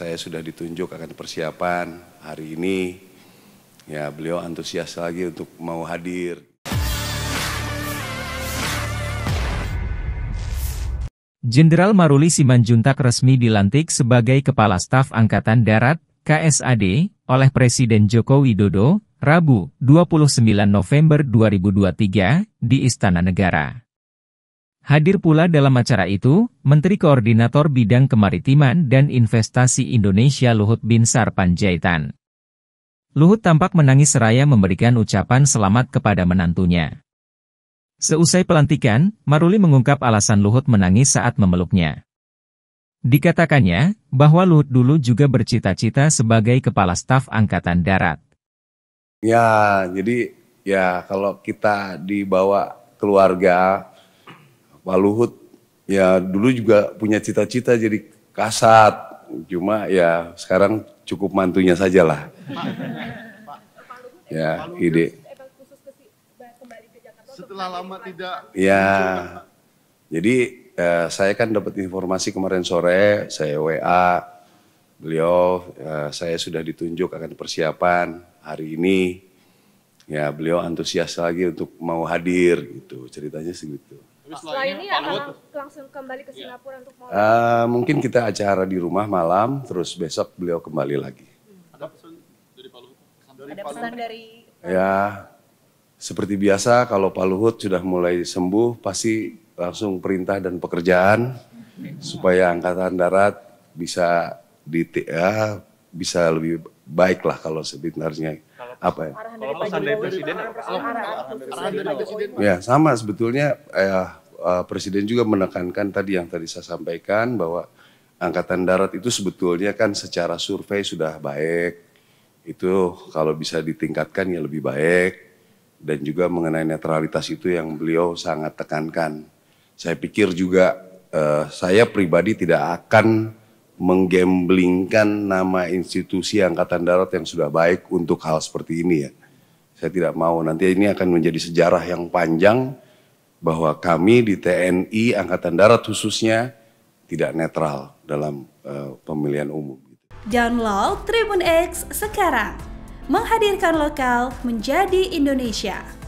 saya sudah ditunjuk akan persiapan hari ini. Ya, beliau antusias lagi untuk mau hadir. Jenderal Maruli Simanjuntak resmi dilantik sebagai Kepala Staf Angkatan Darat KSAD oleh Presiden Joko Widodo, Rabu, 29 November 2023, di Istana Negara. Hadir pula dalam acara itu, Menteri Koordinator Bidang Kemaritiman dan Investasi Indonesia Luhut Binsar Panjaitan. Luhut tampak menangis seraya memberikan ucapan selamat kepada menantunya. Seusai pelantikan, Maruli mengungkap alasan Luhut menangis saat memeluknya. Dikatakannya, bahwa Luhut dulu juga bercita-cita sebagai Kepala Staf Angkatan Darat. Ya, jadi ya kalau kita dibawa keluarga Pak Luhut ya dulu juga punya cita-cita jadi kasat, cuma ya sekarang cukup mantunya saja lah. ya, ide. Setelah lama tidak. Ya, jadi ya, saya kan dapat informasi kemarin sore, saya WA beliau, ya, saya sudah ditunjuk akan persiapan hari ini. Ya, beliau antusias lagi untuk mau hadir gitu, ceritanya segitu. Setelah ini akan langsung kembali ke iya. Singapura ya. untuk mau. Uh, mungkin kita acara di rumah malam, terus besok beliau kembali lagi. Hmm. Ada pesan dari Pak Luhut? Dari Ada Pak pesan dari? Ya, seperti biasa kalau Pak Luhut sudah mulai sembuh, pasti langsung perintah dan pekerjaan supaya Angkatan Darat bisa di ya, bisa lebih baik lah kalau sebenarnya apa ya? Pesan dari Presiden, ya, arahan dari Presiden. Ya sama sebetulnya eh, uh, Presiden juga menekankan tadi yang tadi saya sampaikan bahwa Angkatan Darat itu sebetulnya kan secara survei sudah baik. Itu kalau bisa ditingkatkan ya lebih baik. Dan juga mengenai netralitas itu yang beliau sangat tekankan. Saya pikir juga uh, saya pribadi tidak akan menggamblingkan nama institusi Angkatan Darat yang sudah baik untuk hal seperti ini ya. Saya tidak mau nanti ini akan menjadi sejarah yang panjang bahwa kami di TNI Angkatan Darat khususnya tidak netral dalam uh, pemilihan umum. Download Tribun X sekarang, menghadirkan lokal menjadi Indonesia.